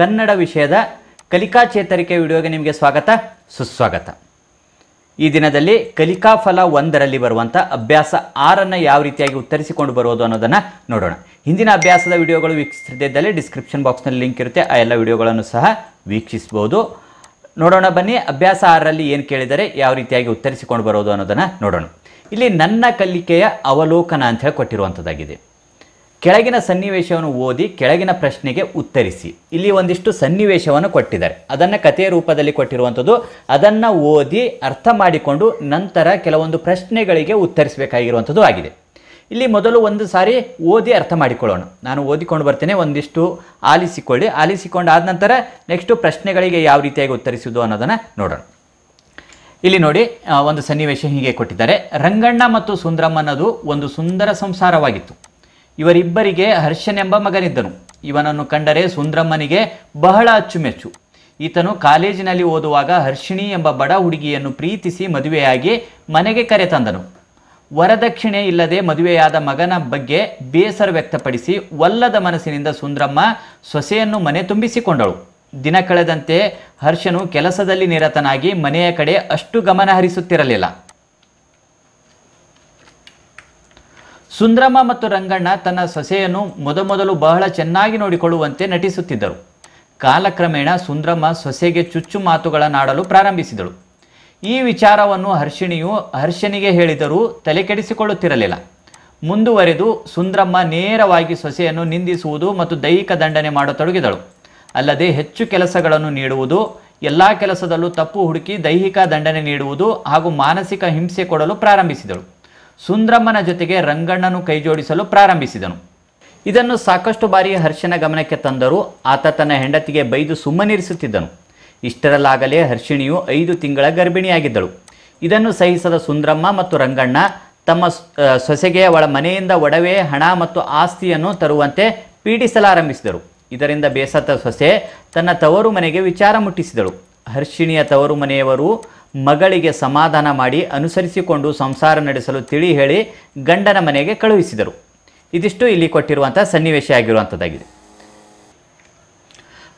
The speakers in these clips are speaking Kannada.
ಕನ್ನಡ ವಿಷಯದ ಕಲಿಕಾ ಚೇತರಿಕೆ ವಿಡಿಯೋಗೆ ನಿಮಗೆ ಸ್ವಾಗತ ಸುಸ್ವಾಗತ ಈ ದಿನದಲ್ಲಿ ಕಲಿಕಾ ಫಲ ಒಂದರಲ್ಲಿ ಬರುವಂಥ ಅಭ್ಯಾಸ ಆರನ್ನು ಯಾವ ರೀತಿಯಾಗಿ ಉತ್ತರಿಸಿಕೊಂಡು ಬರೋದು ಅನ್ನೋದನ್ನು ನೋಡೋಣ ಹಿಂದಿನ ಅಭ್ಯಾಸದ ವಿಡಿಯೋಗಳು ವೀಕ್ಷಿಸಿದ್ದಲ್ಲಿ ಡಿಸ್ಕ್ರಿಪ್ಷನ್ ಬಾಕ್ಸ್ನಲ್ಲಿ ಲಿಂಕ್ ಇರುತ್ತೆ ಆ ಎಲ್ಲ ವಿಡಿಯೋಗಳನ್ನು ಸಹ ವೀಕ್ಷಿಸ್ಬೋದು ನೋಡೋಣ ಬನ್ನಿ ಅಭ್ಯಾಸ ಆರಲ್ಲಿ ಏನು ಕೇಳಿದರೆ ಯಾವ ರೀತಿಯಾಗಿ ಉತ್ತರಿಸಿಕೊಂಡು ಬರೋದು ಅನ್ನೋದನ್ನು ನೋಡೋಣ ಇಲ್ಲಿ ನನ್ನ ಕಲಿಕೆಯ ಅವಲೋಕನ ಅಂತ ಹೇಳಿ ಕೊಟ್ಟಿರುವಂಥದ್ದಾಗಿದೆ ಕೆಳಗಿನ ಸನ್ನಿವೇಶವನ್ನು ಓದಿ ಕೆಳಗಿನ ಪ್ರಶ್ನೆಗೆ ಉತ್ತರಿಸಿ ಇಲ್ಲಿ ಒಂದಿಷ್ಟು ಸನ್ನಿವೇಶವನ್ನು ಕೊಟ್ಟಿದ್ದಾರೆ ಅದನ್ನು ಕಥೆಯ ರೂಪದಲ್ಲಿ ಕೊಟ್ಟಿರುವಂಥದ್ದು ಅದನ್ನು ಓದಿ ಅರ್ಥ ಮಾಡಿಕೊಂಡು ನಂತರ ಕೆಲವೊಂದು ಪ್ರಶ್ನೆಗಳಿಗೆ ಉತ್ತರಿಸಬೇಕಾಗಿರುವಂಥದ್ದು ಆಗಿದೆ ಇಲ್ಲಿ ಮೊದಲು ಒಂದು ಸಾರಿ ಓದಿ ಅರ್ಥ ಮಾಡಿಕೊಳ್ಳೋಣ ನಾನು ಓದಿಕೊಂಡು ಬರ್ತೇನೆ ಒಂದಿಷ್ಟು ಆಲಿಸಿಕೊಳ್ಳಿ ಆಲಿಸಿಕೊಂಡಾದ ನಂತರ ನೆಕ್ಸ್ಟು ಪ್ರಶ್ನೆಗಳಿಗೆ ಯಾವ ರೀತಿಯಾಗಿ ಉತ್ತರಿಸುವುದು ಅನ್ನೋದನ್ನು ನೋಡೋಣ ಇಲ್ಲಿ ನೋಡಿ ಒಂದು ಸನ್ನಿವೇಶ ಹೀಗೆ ಕೊಟ್ಟಿದ್ದಾರೆ ರಂಗಣ್ಣ ಮತ್ತು ಅನ್ನೋದು ಒಂದು ಸುಂದರ ಸಂಸಾರವಾಗಿತ್ತು ಇವರಿಬ್ಬರಿಗೆ ಹರ್ಷನೆಂಬ ಮಗನಿದ್ದನು ಇವನನ್ನು ಕಂಡರೆ ಸುಂದ್ರಮ್ಮನಿಗೆ ಬಹಳ ಅಚ್ಚುಮೆಚ್ಚು ಈತನು ಕಾಲೇಜಿನಲ್ಲಿ ಓದುವಾಗ ಹರ್ಷಿಣಿ ಎಂಬ ಬಡ ಹುಡುಗಿಯನ್ನು ಪ್ರೀತಿಸಿ ಮದುವೆಯಾಗಿ ಮನೆಗೆ ಕರೆತಂದನು ವರದಕ್ಷಿಣೆ ಇಲ್ಲದೆ ಮದುವೆಯಾದ ಮಗನ ಬಗ್ಗೆ ಬೇಸರ ವ್ಯಕ್ತಪಡಿಸಿ ಒಲ್ಲದ ಮನಸ್ಸಿನಿಂದ ಸುಂದ್ರಮ್ಮ ಸೊಸೆಯನ್ನು ಮನೆ ತುಂಬಿಸಿಕೊಂಡಳು ದಿನ ಕಳೆದಂತೆ ಹರ್ಷನು ಕೆಲಸದಲ್ಲಿ ನಿರತನಾಗಿ ಮನೆಯ ಕಡೆ ಅಷ್ಟು ಗಮನ ಹರಿಸುತ್ತಿರಲಿಲ್ಲ ಸುಂದ್ರಮ್ಮ ಮತ್ತು ರಂಗಣ್ಣ ತನ್ನ ಸೊಸೆಯನ್ನು ಮೊದಮೊದಲು ಬಹಳ ಚೆನ್ನಾಗಿ ನೋಡಿಕೊಳ್ಳುವಂತೆ ನಟಿಸುತ್ತಿದ್ದರು ಕಾಲಕ್ರಮೇಣ ಸುಂದ್ರಮ್ಮ ಸೊಸೆಗೆ ಚುಚ್ಚು ಮಾತುಗಳನ್ನಾಡಲು ಪ್ರಾರಂಭಿಸಿದಳು ಈ ವಿಚಾರವನ್ನು ಹರ್ಷಿಣಿಯು ಹರ್ಷನಿಗೆ ಹೇಳಿದರೂ ತಲೆಕೆಡಿಸಿಕೊಳ್ಳುತ್ತಿರಲಿಲ್ಲ ಮುಂದುವರೆದು ಸುಂದ್ರಮ್ಮ ನೇರವಾಗಿ ಸೊಸೆಯನ್ನು ನಿಂದಿಸುವುದು ಮತ್ತು ದೈಹಿಕ ದಂಡನೆ ಮಾಡತೊಡಗಿದಳು ಅಲ್ಲದೆ ಹೆಚ್ಚು ಕೆಲಸಗಳನ್ನು ನೀಡುವುದು ಎಲ್ಲ ಕೆಲಸದಲ್ಲೂ ತಪ್ಪು ಹುಡುಕಿ ದೈಹಿಕ ದಂಡನೆ ನೀಡುವುದು ಹಾಗೂ ಮಾನಸಿಕ ಹಿಂಸೆ ಕೊಡಲು ಪ್ರಾರಂಭಿಸಿದಳು ಸುಂದ್ರಮ್ಮನ ಜೊತೆಗೆ ರಂಗಣ್ಣನು ಕೈಜೋಡಿಸಲು ಪ್ರಾರಂಭಿಸಿದನು ಇದನ್ನು ಸಾಕಷ್ಟು ಬಾರಿ ಹರ್ಷನ ಗಮನಕ್ಕೆ ತಂದರೂ ಆತ ತನ್ನ ಹೆಂಡತಿಗೆ ಬೈದು ಸುಮ್ಮನಿರಿಸುತ್ತಿದ್ದನು ಇಷ್ಟರಲ್ಲಾಗಲೇ ಹರ್ಷಿಣಿಯು ಐದು ತಿಂಗಳ ಗರ್ಭಿಣಿಯಾಗಿದ್ದಳು ಇದನ್ನು ಸಹಿಸದ ಸುಂದ್ರಮ್ಮ ಮತ್ತು ರಂಗಣ್ಣ ತಮ್ಮ ಸೊಸೆಗೆ ಅವಳ ಮನೆಯಿಂದ ಒಡವೆ ಹಣ ಮತ್ತು ಆಸ್ತಿಯನ್ನು ತರುವಂತೆ ಪೀಡಿಸಲಾರಂಭಿಸಿದರು ಇದರಿಂದ ಬೇಸತ್ತ ಸೊಸೆ ತನ್ನ ತವರು ಮನೆಗೆ ವಿಚಾರ ಮುಟ್ಟಿಸಿದಳು ಹರ್ಷಿಣಿಯ ತವರು ಮನೆಯವರು ಮಗಳಿಗೆ ಸಮಾಧಾನ ಮಾಡಿ ಅನುಸರಿಸಿಕೊಂಡು ಸಂಸಾರ ನಡೆಸಲು ತಿಳಿ ಹೇಳಿ ಗಂಡನ ಮನೆಗೆ ಕಳುಹಿಸಿದರು ಇದಿಷ್ಟು ಇಲ್ಲಿ ಕೊಟ್ಟಿರುವಂಥ ಸನ್ನಿವೇಶ ಆಗಿರುವಂಥದ್ದಾಗಿದೆ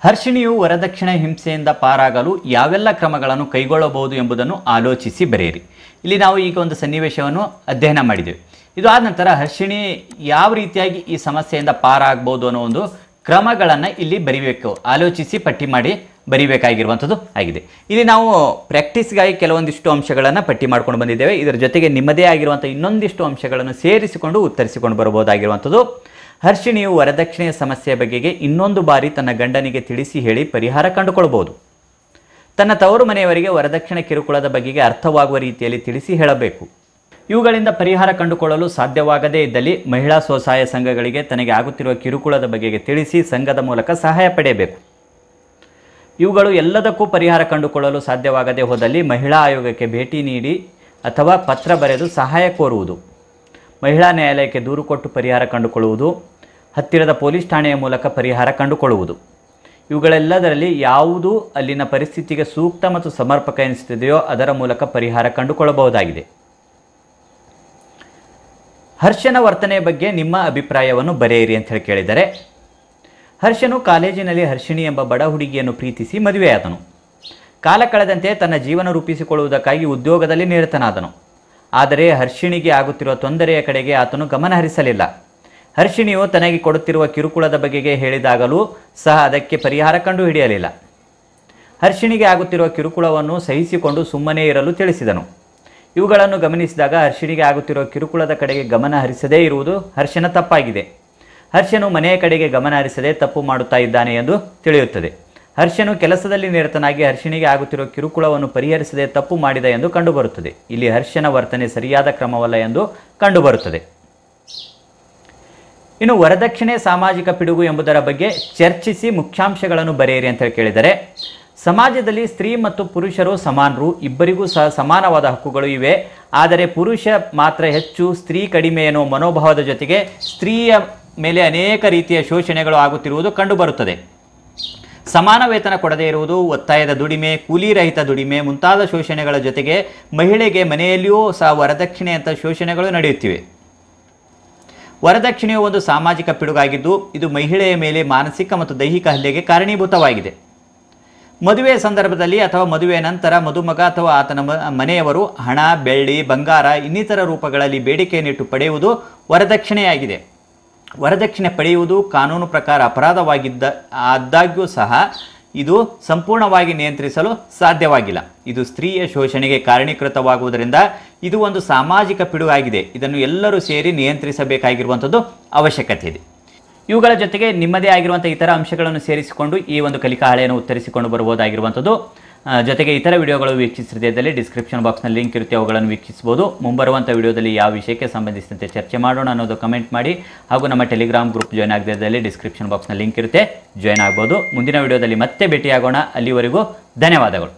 ಹರ್ಷಿಣಿಯು ವರದಕ್ಷಿಣೆ ಹಿಂಸೆಯಿಂದ ಪಾರಾಗಲು ಯಾವೆಲ್ಲ ಕ್ರಮಗಳನ್ನು ಕೈಗೊಳ್ಳಬಹುದು ಎಂಬುದನ್ನು ಆಲೋಚಿಸಿ ಬರೆಯಿರಿ ಇಲ್ಲಿ ನಾವು ಈಗ ಒಂದು ಸನ್ನಿವೇಶವನ್ನು ಅಧ್ಯಯನ ಮಾಡಿದ್ದೇವೆ ಇದು ಆದ ನಂತರ ಹರ್ಷಿಣಿ ಯಾವ ರೀತಿಯಾಗಿ ಈ ಸಮಸ್ಯೆಯಿಂದ ಪಾರಾಗಬಹುದು ಅನ್ನೋ ಒಂದು ಕ್ರಮಗಳನ್ನು ಇಲ್ಲಿ ಬರಿಬೇಕು ಆಲೋಚಿಸಿ ಪಟ್ಟಿ ಮಾಡಿ ಬರೀಬೇಕಾಗಿರುವಂಥದ್ದು ಆಗಿದೆ ಇಲ್ಲಿ ನಾವು ಪ್ರಾಕ್ಟೀಸ್ಗಾಗಿ ಕೆಲವೊಂದಿಷ್ಟು ಅಂಶಗಳನ್ನು ಪಟ್ಟಿ ಮಾಡ್ಕೊಂಡು ಬಂದಿದ್ದೇವೆ ಇದರ ಜೊತೆಗೆ ನಿಮ್ಮದೇ ಆಗಿರುವಂಥ ಇನ್ನೊಂದಿಷ್ಟು ಅಂಶಗಳನ್ನು ಸೇರಿಸಿಕೊಂಡು ಉತ್ತರಿಸಿಕೊಂಡು ಬರಬಹುದಾಗಿರುವಂಥದ್ದು ಹರ್ಷಿಣಿಯು ವರದಕ್ಷಿಣೆಯ ಸಮಸ್ಯೆಯ ಬಗೆಗೆ ಇನ್ನೊಂದು ಬಾರಿ ತನ್ನ ಗಂಡನಿಗೆ ತಿಳಿಸಿ ಹೇಳಿ ಪರಿಹಾರ ಕಂಡುಕೊಳ್ಬೋದು ತನ್ನ ತವರು ಮನೆಯವರಿಗೆ ವರದಕ್ಷಿಣೆ ಕಿರುಕುಳದ ಬಗೆಗೆ ಅರ್ಥವಾಗುವ ರೀತಿಯಲ್ಲಿ ತಿಳಿಸಿ ಹೇಳಬೇಕು ಇವುಗಳಿಂದ ಪರಿಹಾರ ಕಂಡುಕೊಳ್ಳಲು ಸಾಧ್ಯವಾಗದೇ ಇದ್ದಲ್ಲಿ ಮಹಿಳಾ ಸ್ವಸಹಾಯ ಸಂಘಗಳಿಗೆ ತನಗೆ ಆಗುತ್ತಿರುವ ಕಿರುಕುಳದ ಬಗೆಗೆ ತಿಳಿಸಿ ಸಂಘದ ಮೂಲಕ ಸಹಾಯ ಪಡೆಯಬೇಕು ಇವುಗಳು ಎಲ್ಲದಕ್ಕೂ ಪರಿಹಾರ ಕಂಡುಕೊಳ್ಳಲು ಸಾಧ್ಯವಾಗದೇ ಹೋದಲ್ಲಿ ಮಹಿಳಾ ಆಯೋಗಕ್ಕೆ ಭೇಟಿ ನೀಡಿ ಅಥವಾ ಪತ್ರ ಬರೆದು ಸಹಾಯ ಕೋರುವುದು ಮಹಿಳಾ ನ್ಯಾಯಾಲಯಕ್ಕೆ ದೂರು ಕೊಟ್ಟು ಪರಿಹಾರ ಕಂಡುಕೊಳ್ಳುವುದು ಹತ್ತಿರದ ಪೊಲೀಸ್ ಠಾಣೆಯ ಮೂಲಕ ಪರಿಹಾರ ಕಂಡುಕೊಳ್ಳುವುದು ಇವುಗಳೆಲ್ಲದರಲ್ಲಿ ಯಾವುದು ಅಲ್ಲಿನ ಪರಿಸ್ಥಿತಿಗೆ ಸೂಕ್ತ ಮತ್ತು ಸಮರ್ಪಕ ಎನಿಸುತ್ತಿದೆಯೋ ಅದರ ಮೂಲಕ ಪರಿಹಾರ ಕಂಡುಕೊಳ್ಳಬಹುದಾಗಿದೆ ಹರ್ಷನ ವರ್ತನೆಯ ಬಗ್ಗೆ ನಿಮ್ಮ ಅಭಿಪ್ರಾಯವನ್ನು ಬರೆಯಿರಿ ಅಂತ ಹೇಳಿ ಕೇಳಿದರೆ ಹರ್ಷನು ಕಾಲೇಜಿನಲ್ಲಿ ಹರ್ಷಿಣಿ ಎಂಬ ಬಡ ಹುಡುಗಿಯನ್ನು ಪ್ರೀತಿಸಿ ಮದುವೆಯಾದನು ಕಾಲ ಕಳೆದಂತೆ ತನ್ನ ಜೀವನ ರೂಪಿಸಿಕೊಳ್ಳುವುದಕ್ಕಾಗಿ ಉದ್ಯೋಗದಲ್ಲಿ ನಿರತನಾದನು ಆದರೆ ಹರ್ಷಿಣಿಗೆ ಆಗುತ್ತಿರುವ ತೊಂದರೆಯ ಕಡೆಗೆ ಆತನು ಗಮನಹರಿಸಲಿಲ್ಲ ಹರ್ಷಿಣಿಯು ತನಗೆ ಕೊಡುತ್ತಿರುವ ಕಿರುಕುಳದ ಬಗೆಗೆ ಹೇಳಿದಾಗಲೂ ಸಹ ಅದಕ್ಕೆ ಪರಿಹಾರ ಕಂಡು ಹಿಡಿಯಲಿಲ್ಲ ಹರ್ಷಿಣಿಗೆ ಆಗುತ್ತಿರುವ ಕಿರುಕುಳವನ್ನು ಸಹಿಸಿಕೊಂಡು ಸುಮ್ಮನೆ ಇರಲು ತಿಳಿಸಿದನು ಇವುಗಳನ್ನು ಗಮನಿಸಿದಾಗ ಹರ್ಷಿಣಿಗೆ ಆಗುತ್ತಿರುವ ಕಿರುಕುಳದ ಕಡೆಗೆ ಗಮನ ಹರಿಸದೇ ಇರುವುದು ಹರ್ಷನ ತಪ್ಪಾಗಿದೆ ಹರ್ಷನು ಮನೆಯ ಕಡೆಗೆ ಗಮನ ಹರಿಸದೆ ತಪ್ಪು ಮಾಡುತ್ತಾ ಇದ್ದಾನೆ ಎಂದು ತಿಳಿಯುತ್ತದೆ ಹರ್ಷನು ಕೆಲಸದಲ್ಲಿ ನಿರತನಾಗಿ ಹರ್ಷನಿಗೆ ಆಗುತ್ತಿರುವ ಕಿರುಕುಳವನ್ನು ಪರಿಹರಿಸದೆ ತಪ್ಪು ಮಾಡಿದ ಎಂದು ಕಂಡುಬರುತ್ತದೆ ಇಲ್ಲಿ ಹರ್ಷನ ವರ್ತನೆ ಸರಿಯಾದ ಕ್ರಮವಲ್ಲ ಎಂದು ಕಂಡುಬರುತ್ತದೆ ಇನ್ನು ವರದಕ್ಷಿಣೆ ಸಾಮಾಜಿಕ ಪಿಡುಗು ಎಂಬುದರ ಬಗ್ಗೆ ಚರ್ಚಿಸಿ ಮುಖ್ಯಾಂಶಗಳನ್ನು ಬರೆಯಿರಿ ಅಂತ ಕೇಳಿದರೆ ಸಮಾಜದಲ್ಲಿ ಸ್ತ್ರೀ ಮತ್ತು ಪುರುಷರು ಸಮಾನರು ಇಬ್ಬರಿಗೂ ಸಹ ಸಮಾನವಾದ ಹಕ್ಕುಗಳು ಇವೆ ಆದರೆ ಪುರುಷ ಮಾತ್ರ ಹೆಚ್ಚು ಸ್ತ್ರೀ ಕಡಿಮೆ ಎನ್ನುವ ಮನೋಭಾವದ ಜೊತೆಗೆ ಸ್ತ್ರೀಯ ಮೇಲೆ ಅನೇಕ ರೀತಿಯ ಶೋಷಣೆಗಳು ಆಗುತ್ತಿರುವುದು ಕಂಡುಬರುತ್ತದೆ ಸಮಾನ ವೇತನ ಕೊಡದೇ ಇರುವುದು ಒತ್ತಾಯದ ದುಡಿಮೆ ಕೂಲಿ ರಹಿತ ದುಡಿಮೆ ಮುಂತಾದ ಶೋಷಣೆಗಳ ಜೊತೆಗೆ ಮಹಿಳೆಗೆ ಮನೆಯಲ್ಲಿಯೂ ಸಹ ವರದಕ್ಷಿಣೆಯಂಥ ಶೋಷಣೆಗಳು ನಡೆಯುತ್ತಿವೆ ವರದಕ್ಷಿಣೆಯು ಒಂದು ಸಾಮಾಜಿಕ ಪಿಡುಗಾಗಿದ್ದು ಇದು ಮಹಿಳೆಯ ಮೇಲೆ ಮಾನಸಿಕ ಮತ್ತು ದೈಹಿಕ ಹಲ್ಲೆಗೆ ಕಾರಣೀಭೂತವಾಗಿದೆ ಮದುವೆಯ ಸಂದರ್ಭದಲ್ಲಿ ಅಥವಾ ಮದುವೆಯ ನಂತರ ಮದುಮಗ ಅಥವಾ ಆತನ ಮನೆಯವರು ಹಣ ಬೆಳ್ಳಿ ಬಂಗಾರ ಇನ್ನಿತರ ರೂಪಗಳಲ್ಲಿ ಬೇಡಿಕೆಯನ್ನಿಟ್ಟು ಪಡೆಯುವುದು ವರದಕ್ಷಿಣೆಯಾಗಿದೆ ವರದಕ್ಷಿಣೆ ಪಡೆಯುವುದು ಕಾನೂನು ಪ್ರಕಾರ ಅಪರಾಧವಾಗಿದ್ದ ಆದಾಗ್ಯೂ ಸಹ ಇದು ಸಂಪೂರ್ಣವಾಗಿ ನಿಯಂತ್ರಿಸಲು ಸಾಧ್ಯವಾಗಿಲ್ಲ ಇದು ಸ್ತ್ರೀಯ ಶೋಷಣೆಗೆ ಕಾರಣೀಕೃತವಾಗುವುದರಿಂದ ಇದು ಒಂದು ಸಾಮಾಜಿಕ ಪಿಡುಗಾಗಿದೆ ಇದನ್ನು ಎಲ್ಲರೂ ಸೇರಿ ನಿಯಂತ್ರಿಸಬೇಕಾಗಿರುವಂಥದ್ದು ಅವಶ್ಯಕತೆ ಇದೆ ಇವುಗಳ ಜೊತೆಗೆ ನಿಮ್ಮದೇ ಆಗಿರುವಂಥ ಇತರ ಅಂಶಗಳನ್ನು ಸೇರಿಸಿಕೊಂಡು ಈ ಒಂದು ಕಲಿಕಾ ಉತ್ತರಿಸಿಕೊಂಡು ಬರಬಹುದಾಗಿರುವಂಥದ್ದು ಜೊತೆಗೆ ಇತರ ವಿಡಿಯೋಗಳು ವೀಕ್ಷಿಸದಿದ್ದಲ್ಲಿ ಡಿಸ್ಕ್ರಿಪ್ಷನ್ ಬಾಕ್ಸ್ನಲ್ಲಿ ಲಿಂಕ್ ಇರುತ್ತೆ ಅವುಗಳನ್ನು ವೀಕ್ಷಿಸಬಹುದು ಮುಂಬರುವಂಥ ವಿಡಿಯೋದಲ್ಲಿ ಯಾವ ವಿಷಯಕ್ಕೆ ಸಂಬಂಧಿಸಿದಂತೆ ಚರ್ಚೆ ಮಾಡೋಣ ಅನ್ನೋದು ಕಮೆಂಟ್ ಮಾಡಿ ಹಾಗೂ ನಮ್ಮ ಟೆಲಿಗ್ರಾಮ್ ಗ್ರೂಪ್ ಜಾಯ್ನ್ ಆಗದಿದ್ದಲ್ಲಿ ಡಿಸ್ಕ್ರಿಪ್ಷನ್ ಬಾಕ್ಸ್ನಲ್ಲಿ ಲಿಂಕ್ ಇರುತ್ತೆ ಜಾಯ್ನ್ ಆಗ್ಬೋದು ಮುಂದಿನ ವಿಡಿಯೋದಲ್ಲಿ ಮತ್ತೆ ಭೇಟಿಯಾಗೋಣ ಅಲ್ಲಿವರೆಗೂ ಧನ್ಯವಾದಗಳು